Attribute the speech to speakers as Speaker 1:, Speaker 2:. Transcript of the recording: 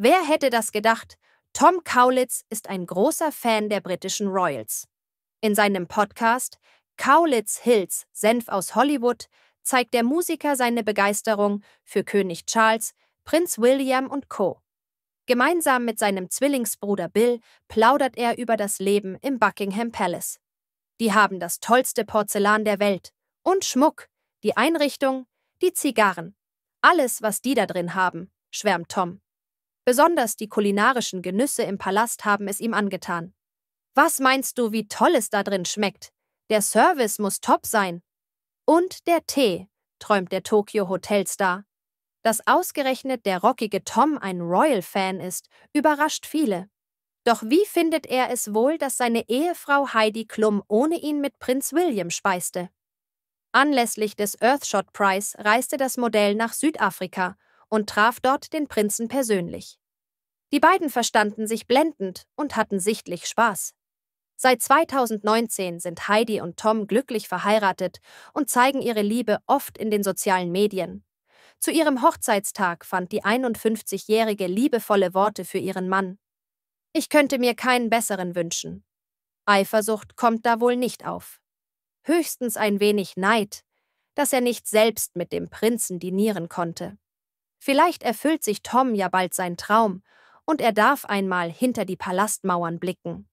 Speaker 1: Wer hätte das gedacht? Tom Kaulitz ist ein großer Fan der britischen Royals. In seinem Podcast Kaulitz Hills Senf aus Hollywood zeigt der Musiker seine Begeisterung für König Charles, Prinz William und Co. Gemeinsam mit seinem Zwillingsbruder Bill plaudert er über das Leben im Buckingham Palace. Die haben das tollste Porzellan der Welt und Schmuck, die Einrichtung, die Zigarren. Alles, was die da drin haben, schwärmt Tom. Besonders die kulinarischen Genüsse im Palast haben es ihm angetan. Was meinst du, wie toll es da drin schmeckt? Der Service muss top sein. Und der Tee, träumt der Tokyo Hotelstar. Dass ausgerechnet der rockige Tom ein Royal-Fan ist, überrascht viele. Doch wie findet er es wohl, dass seine Ehefrau Heidi Klum ohne ihn mit Prinz William speiste? Anlässlich des Earthshot Prize reiste das Modell nach Südafrika und traf dort den Prinzen persönlich. Die beiden verstanden sich blendend und hatten sichtlich Spaß. Seit 2019 sind Heidi und Tom glücklich verheiratet und zeigen ihre Liebe oft in den sozialen Medien. Zu ihrem Hochzeitstag fand die 51-Jährige liebevolle Worte für ihren Mann. Ich könnte mir keinen besseren wünschen. Eifersucht kommt da wohl nicht auf. Höchstens ein wenig Neid, dass er nicht selbst mit dem Prinzen dinieren konnte. Vielleicht erfüllt sich Tom ja bald sein Traum und er darf einmal hinter die Palastmauern blicken.